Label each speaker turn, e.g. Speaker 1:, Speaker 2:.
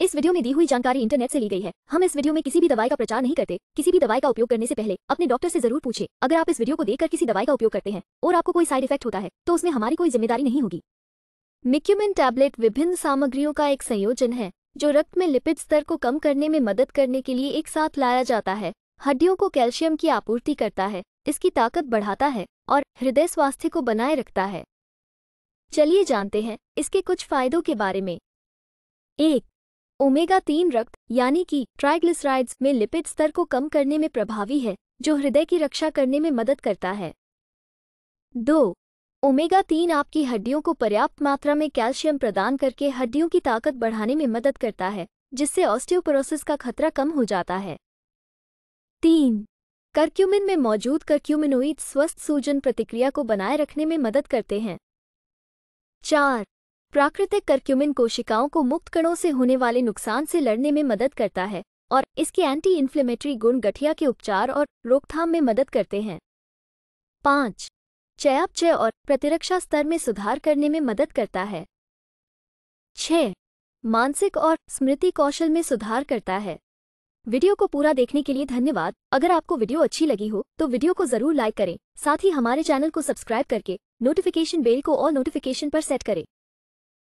Speaker 1: इस वीडियो में दी हुई जानकारी इंटरनेट से ली गई है हम इस वीडियो में किसी भी दवाई का प्रचार नहीं करते किसी भी दवाई का उपयोग करने से पहले अपने डॉक्टर से जरूर पूछे अगर आप इस वीडियो को देखकर किसी दवाई का उपयोग करते हैं और आपको कोई साइड इफेक्ट होता है तो उसमें हमारी कोई जिम्मेदारी नहीं होगी मिक्यूमिन टैबलेट विभिन्न सामग्रियों का एक संयोजन है जो रक्त में लिपिड स्तर को कम करने में मदद करने के लिए एक साथ लाया जाता है हड्डियों को कैल्शियम की आपूर्ति करता है इसकी ताकत बढ़ाता है और हृदय स्वास्थ्य को बनाए रखता है चलिए जानते हैं इसके कुछ फायदों के बारे में एक ओमेगा तीन रक्त यानी कि ट्राइग्लिसराइड्स में लिपिड स्तर को कम करने में प्रभावी है जो हृदय की रक्षा करने में मदद करता है दो ओमेगा तीन आपकी हड्डियों को पर्याप्त मात्रा में कैल्शियम प्रदान करके हड्डियों की ताकत बढ़ाने में मदद करता है जिससे ऑस्टियोपोरोसिस का खतरा कम हो जाता है तीन कर्क्यूमिन में मौजूद कर्क्यूमिनोइड स्वस्थ सूजन प्रतिक्रिया को बनाए रखने में मदद करते हैं चार प्राकृतिक करक्यूमिन कोशिकाओं को मुक्त कणों से होने वाले नुकसान से लड़ने में मदद करता है और इसके एंटी इन्फ्लेमेटरी गुण गठिया के उपचार और रोकथाम में मदद करते हैं पाँच चयापचय और प्रतिरक्षा स्तर में सुधार करने में मदद करता है छ मानसिक और स्मृति कौशल में सुधार करता है वीडियो को पूरा देखने के लिए धन्यवाद अगर आपको वीडियो अच्छी लगी हो तो वीडियो को जरूर लाइक करें साथ ही हमारे चैनल को सब्सक्राइब करके नोटिफिकेशन बेल को ऑल नोटिफिकेशन पर सेट करें